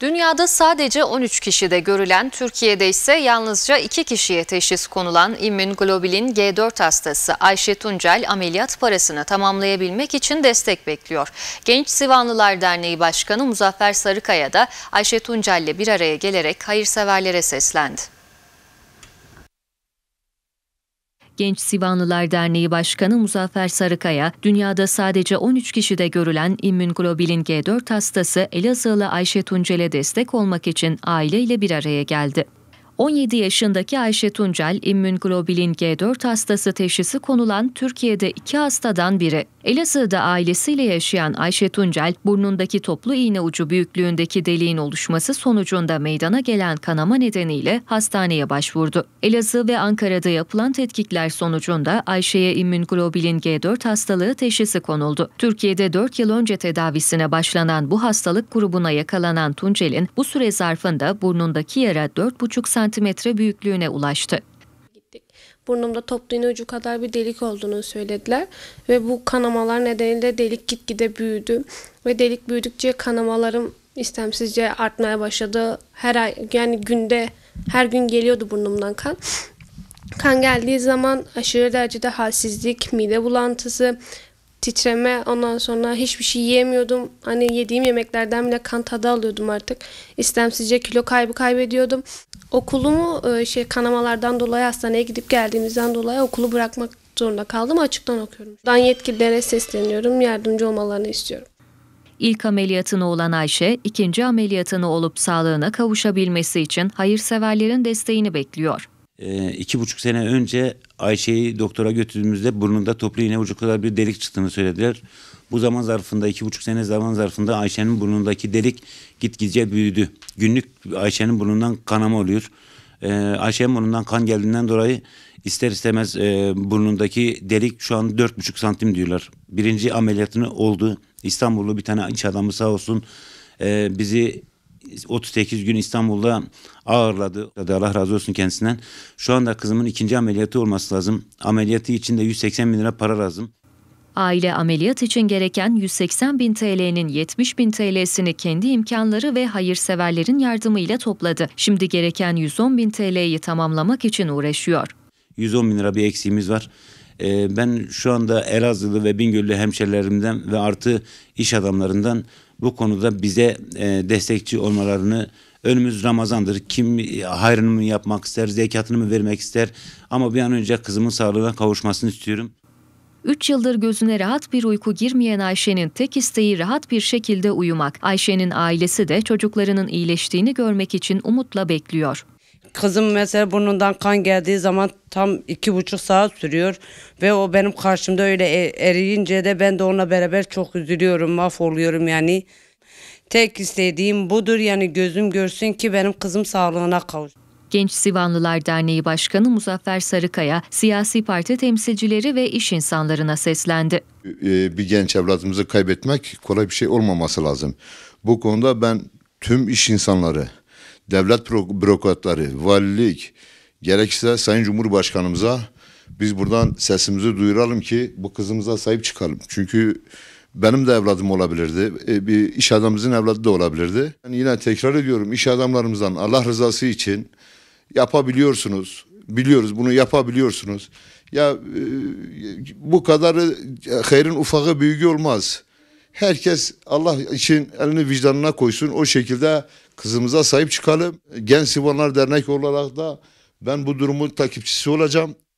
Dünyada sadece 13 kişide görülen, Türkiye'de ise yalnızca 2 kişiye teşhis konulan immünglobilin G4 hastası Ayşe Tuncel ameliyat parasını tamamlayabilmek için destek bekliyor. Genç Sivanlılar Derneği Başkanı Muzaffer Sarıkaya da Ayşe Tuncel ile bir araya gelerek hayırseverlere seslendi. Genç Sivanlılar Derneği Başkanı Muzaffer Sarıkaya, dünyada sadece 13 kişide görülen immünoglobulin G4 hastası Elazığlı Ayşe Tuncel'e destek olmak için aileyle bir araya geldi. 17 yaşındaki Ayşe Tuncel, immünoglobulin G4 hastası teşhisi konulan Türkiye'de iki hastadan biri. Elazığ'da ailesiyle yaşayan Ayşe Tuncel, burnundaki toplu iğne ucu büyüklüğündeki deliğin oluşması sonucunda meydana gelen kanama nedeniyle hastaneye başvurdu. Elazığ ve Ankara'da yapılan tetkikler sonucunda Ayşe'ye immünoglobulin G4 hastalığı teşhisi konuldu. Türkiye'de 4 yıl önce tedavisine başlanan bu hastalık grubuna yakalanan Tuncel'in bu süre zarfında burnundaki yara 4,5 cm büyüklüğüne ulaştı gittik. Burnumda toplu iğne ucu kadar bir delik olduğunu söylediler. Ve bu kanamalar nedeniyle delik gitgide büyüdü. Ve delik büyüdükçe kanamalarım istemsizce artmaya başladı. Her ay yani günde her gün geliyordu burnumdan kan. Kan geldiği zaman aşırı derecede halsizlik, mide bulantısı, titreme ondan sonra hiçbir şey yiyemiyordum. Hani yediğim yemeklerden bile kan tadı alıyordum artık. İstemsizce kilo kaybı kaybediyordum. Okulumu e, şey kanamalardan dolayı hastaneye gidip geldiğimizden dolayı okulu bırakmak zorunda kaldım. Açıktan okuyorum. Dan yetkililere sesleniyorum. Yardımcı olmalarını istiyorum. İlk ameliyatını olan Ayşe, ikinci ameliyatını olup sağlığına kavuşabilmesi için hayırseverlerin desteğini bekliyor e, iki buçuk sene önce Ayşe'yi doktora götürdüğümüzde burnunda toplu iğne ucu kadar bir delik çıktığını söylediler. Bu zaman zarfında iki buçuk sene zaman zarfında Ayşe'nin burnundaki delik gitgide büyüdü. Günlük Ayşe'nin burnundan kanama oluyor. E, Ayşe'nin burnundan kan geldiğinden dolayı ister istemez e, burnundaki delik şu an dört buçuk santim diyorlar. Birinci ameliyatını oldu. İstanbullu bir tane iç adamı sağ olsun e, bizi 38 gün İstanbul'da ağırladı. Allah razı olsun kendisinden. Şu anda kızımın ikinci ameliyatı olması lazım. Ameliyatı için de 180 bin lira para lazım. Aile ameliyat için gereken 180 bin TL'nin 70 bin TL'sini kendi imkanları ve hayırseverlerin yardımıyla topladı. Şimdi gereken 110 bin TL'yi tamamlamak için uğraşıyor. 110 bin lira bir eksiğimiz var. Ee, ben şu anda Elazığlı ve Bingöl'lü hemşerilerimden ve artı iş adamlarından bu konuda bize e, destekçi olmalarını önümüz Ramazan'dır. Kim e, hayrını mı yapmak ister, zekatını mı vermek ister ama bir an önce kızımın sağlığına kavuşmasını istiyorum. 3 yıldır gözüne rahat bir uyku girmeyen Ayşe'nin tek isteği rahat bir şekilde uyumak. Ayşe'nin ailesi de çocuklarının iyileştiğini görmek için umutla bekliyor. Kızım mesela burnundan kan geldiği zaman tam iki buçuk saat sürüyor ve o benim karşımda öyle e, eriyince de ben de onunla beraber çok üzülüyorum, mahvoluyorum yani. Tek istediğim budur yani gözüm görsün ki benim kızım sağlığına kavuş. Genç Sivanlılar Derneği Başkanı Muzaffer Sarıkaya, siyasi parti temsilcileri ve iş insanlarına seslendi. E, bir genç evladımızı kaybetmek kolay bir şey olmaması lazım. Bu konuda ben tüm iş insanları, devlet bürokratları, valilik, gerekirse Sayın Cumhurbaşkanımıza biz buradan sesimizi duyuralım ki bu kızımıza sahip çıkalım. Çünkü benim de evladım olabilirdi. E, bir iş adamımızın evladı da olabilirdi. Yani yine tekrar ediyorum iş adamlarımızdan Allah rızası için yapabiliyorsunuz. Biliyoruz bunu yapabiliyorsunuz. Ya e, bu kadar e, hayırın ufakı büyüğü olmaz. Herkes Allah için elini vicdanına koysun. O şekilde kızımıza sahip çıkalım. Genç Sivanlar Dernek olarak da ben bu durumun takipçisi olacağım.